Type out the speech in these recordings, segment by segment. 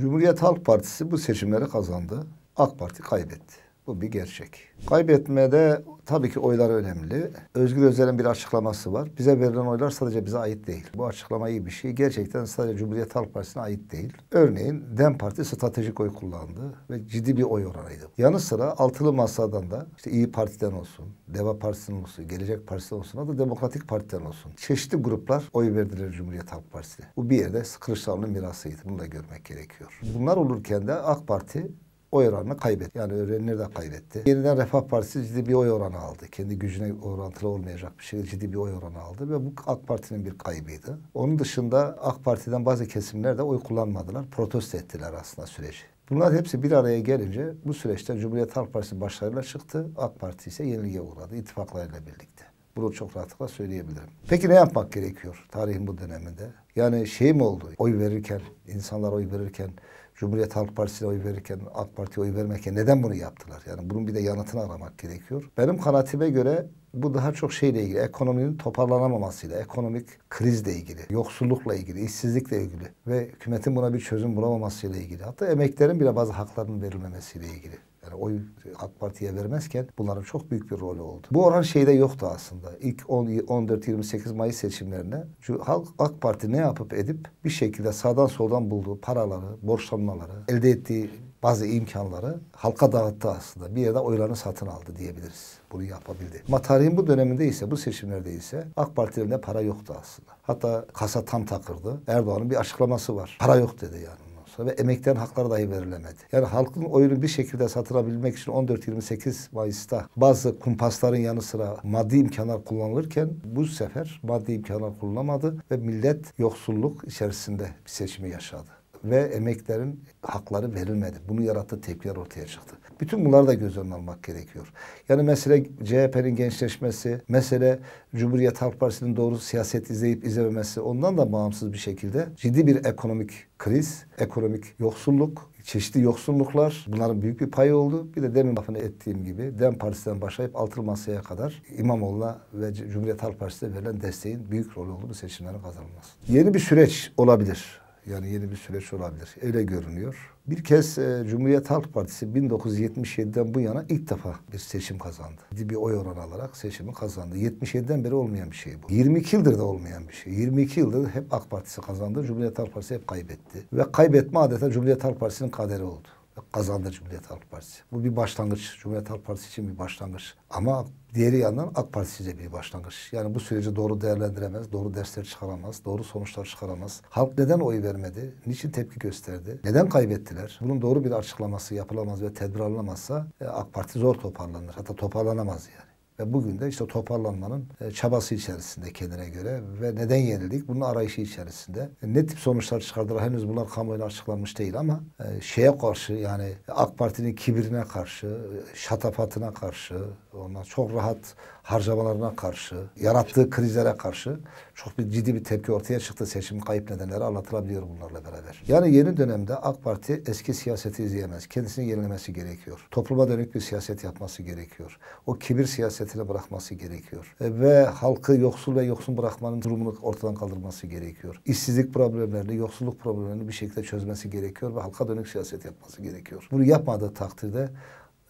Cumhuriyet Halk Partisi bu seçimleri kazandı. AK Parti kaybetti. Bu bir gerçek. Kaybetmede tabii ki oylar önemli. Özgür Özel'in bir açıklaması var. Bize verilen oylar sadece bize ait değil. Bu açıklama iyi bir şey. Gerçekten sadece Cumhuriyet Halk Partisi'ne ait değil. Örneğin DEM Parti stratejik oy kullandı ve ciddi bir oy oranıydı. Yanı sıra altılı masadan da işte İyi Parti'den olsun, Deva Partisi'nin olsun, Gelecek Partisi'den olsun da Demokratik Parti'den olsun. Çeşitli gruplar oy verdiler Cumhuriyet Halk Partisi'ne. Bu bir yerde Kılıçdaroğlu'nun mirasıydı. Bunu da görmek gerekiyor. Bunlar olurken de AK Parti oy oranını kaybetti. Yani öğrenileri de kaybetti. Yeniden Refah Partisi ciddi bir oy oranı aldı. Kendi gücüne orantılı olmayacak bir şekilde ciddi bir oy oranı aldı ve bu AK Parti'nin bir kaybıydı. Onun dışında AK Parti'den bazı kesimler de oy kullanmadılar. Protesto ettiler aslında süreci. Bunlar hepsi bir araya gelince bu süreçte Cumhuriyet Halk Partisi başarıyla çıktı. AK Parti ise yenilgiye uğradı ittifaklarıyla birlikte. Bunu çok rahatlıkla söyleyebilirim. Peki ne yapmak gerekiyor tarihin bu döneminde? Yani şey mi oldu? Oy verirken, insanlar oy verirken, Cumhuriyet Halk Partisi'ne oy verirken, AK Parti'ye oy vermekken neden bunu yaptılar? Yani bunun bir de yanıtını aramak gerekiyor. Benim kanaatime göre bu daha çok şeyle ilgili, ekonominin toparlanamamasıyla, ekonomik krizle ilgili, yoksullukla ilgili, işsizlikle ilgili ve hükümetin buna bir çözüm bulamamasıyla ilgili. Hatta emeklerin bile bazı haklarının verilmemesiyle ilgili yani oy AK Parti'ye vermezken bunların çok büyük bir rolü oldu. Bu oran şeyde yoktu aslında. İlk 14-28 Mayıs seçimlerine halk AK Parti ne yapıp edip bir şekilde sağdan soldan bulduğu paraları, borçlanmaları, elde ettiği bazı imkanları halka dağıttı aslında. Bir yerde oylarını satın aldı diyebiliriz. Bunu yapabildi. Ama tarihin bu döneminde ise, bu seçimlerde ise AK Parti'nin para yoktu aslında. Hatta kasa tam takırdı. Erdoğan'ın bir açıklaması var. Para yok dedi yani ve emekten haklar dahi verilemedi. Yani halkın oyunu bir şekilde satırabilmek için 14-28 Mayıs'ta bazı kumpasların yanı sıra maddi imkanlar kullanılırken bu sefer maddi imkanlar kullanamadı ve millet yoksulluk içerisinde bir seçimi yaşadı ve emeklerin hakları verilmedi. Bunu yarattığı tepkiler ortaya çıktı. Bütün bunları da göz önüne almak gerekiyor. Yani mesele CHP'nin gençleşmesi, mesele Cumhuriyet Halk Partisi'nin doğru siyaset izleyip izlememesi ondan da bağımsız bir şekilde ciddi bir ekonomik kriz, ekonomik yoksulluk, çeşitli yoksulluklar bunların büyük bir payı oldu. Bir de demin lafını ettiğim gibi DEM Partisi'den başlayıp Altılı Masa'ya kadar İmamoğlu'na ve Cumhuriyet Halk Partisi'ne verilen desteğin büyük rolü oldu bu seçimlerin kazanılması. Yeni bir süreç olabilir. Yani yeni bir süreç olabilir. Öyle görünüyor. Bir kez e, Cumhuriyet Halk Partisi 1977'den bu yana ilk defa bir seçim kazandı. Bir oy oranı alarak seçimi kazandı. 77'den beri olmayan bir şey bu. 22 yıldır da olmayan bir şey. 22 yıldır hep AK Partisi kazandı. Cumhuriyet Halk Partisi hep kaybetti. Ve kaybetme adeta Cumhuriyet Halk Partisi'nin kaderi oldu kazandı Cumhuriyet Halk Partisi. Bu bir başlangıç. Cumhuriyet Halk Partisi için bir başlangıç. Ama diğer yandan AK Partisi de bir başlangıç. Yani bu süreci doğru değerlendiremez, doğru dersler çıkaramaz, doğru sonuçlar çıkaramaz. Halk neden oy vermedi? Niçin tepki gösterdi? Neden kaybettiler? Bunun doğru bir açıklaması yapılamaz ve tedbir alınamazsa e, AK Parti zor toparlanır. Hatta toparlanamaz yani. Ve bugün de işte toparlanmanın e, çabası içerisinde kendine göre ve neden yenildik bunun arayışı içerisinde. E, ne tip sonuçlar çıkardılar henüz bunlar kamuoyuna açıklanmış değil ama e, şeye karşı yani AK Parti'nin kibirine karşı, şatafatına karşı, ondan çok rahat harcamalarına karşı, yarattığı krizlere karşı çok bir ciddi bir tepki ortaya çıktı. Seçim kayıp nedenleri anlatılabiliyor bunlarla beraber. Yani yeni dönemde AK Parti eski siyaseti izleyemez. Kendisini yenilemesi gerekiyor. Topluma dönük bir siyaset yapması gerekiyor. O kibir siyaset devletine bırakması gerekiyor. E, ve halkı yoksul ve yoksun bırakmanın durumunu ortadan kaldırması gerekiyor. İşsizlik problemlerini, yoksulluk problemlerini bir şekilde çözmesi gerekiyor ve halka dönük siyaset yapması gerekiyor. Bunu yapmadığı takdirde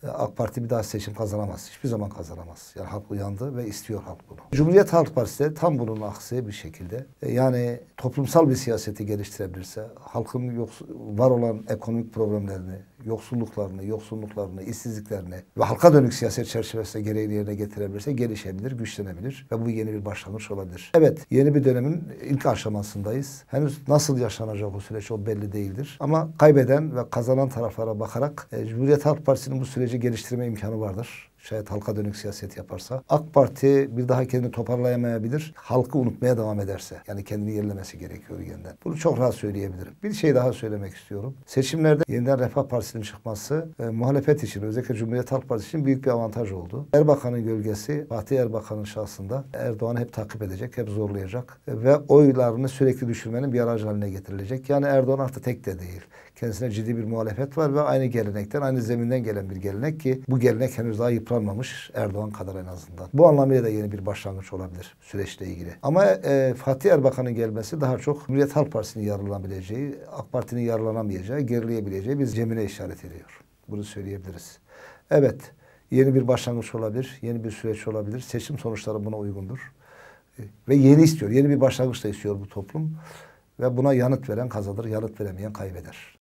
e, AK Parti bir daha seçim kazanamaz. Hiçbir zaman kazanamaz. Yani halk uyandı ve istiyor halk bunu. Cumhuriyet Halk Partisi de tam bunun aksi bir şekilde e, yani toplumsal bir siyaseti geliştirebilirse, halkın yoksul, var olan ekonomik problemlerini, yoksulluklarını, yoksulluklarını, işsizliklerini ve halka dönük siyaset çerçevesinde gereğini yerine getirebilirse gelişebilir, güçlenebilir ve bu yeni bir başlangıç olabilir. Evet, yeni bir dönemin ilk aşamasındayız. Henüz nasıl yaşanacak o süreç o belli değildir. Ama kaybeden ve kazanan taraflara bakarak e, Cumhuriyet Halk Partisi'nin bu süreci geliştirme imkanı vardır şayet halka dönük siyaset yaparsa AK Parti bir daha kendini toparlayamayabilir. Halkı unutmaya devam ederse yani kendini yerlemesi gerekiyor yeniden. Bunu çok rahat söyleyebilirim. Bir şey daha söylemek istiyorum. Seçimlerde yeniden Refah Partisi'nin çıkması e, muhalefet için özellikle Cumhuriyet Halk Partisi için büyük bir avantaj oldu. Erbakan'ın gölgesi Fatih Erbakan'ın şahsında Erdoğan'ı hep takip edecek, hep zorlayacak e, ve oylarını sürekli düşürmenin bir aracı haline getirilecek. Yani Erdoğan artık tek de değil. Kendisine ciddi bir muhalefet var ve aynı gelenekten, aynı zeminden gelen bir gelenek ki bu gelenek henüz daha yıpranmadı yıpranmamış Erdoğan kadar en azından. Bu anlamıyla da yeni bir başlangıç olabilir süreçle ilgili. Ama e, Fatih Erbakan'ın gelmesi daha çok Cumhuriyet Halk Partisi'nin yararlanabileceği, AK Parti'nin yararlanamayacağı, gerileyebileceği biz zemine işaret ediyor. Bunu söyleyebiliriz. Evet, yeni bir başlangıç olabilir, yeni bir süreç olabilir. Seçim sonuçları buna uygundur. E, ve yeni istiyor, yeni bir başlangıç da istiyor bu toplum. Ve buna yanıt veren kazanır, yanıt veremeyen kaybeder.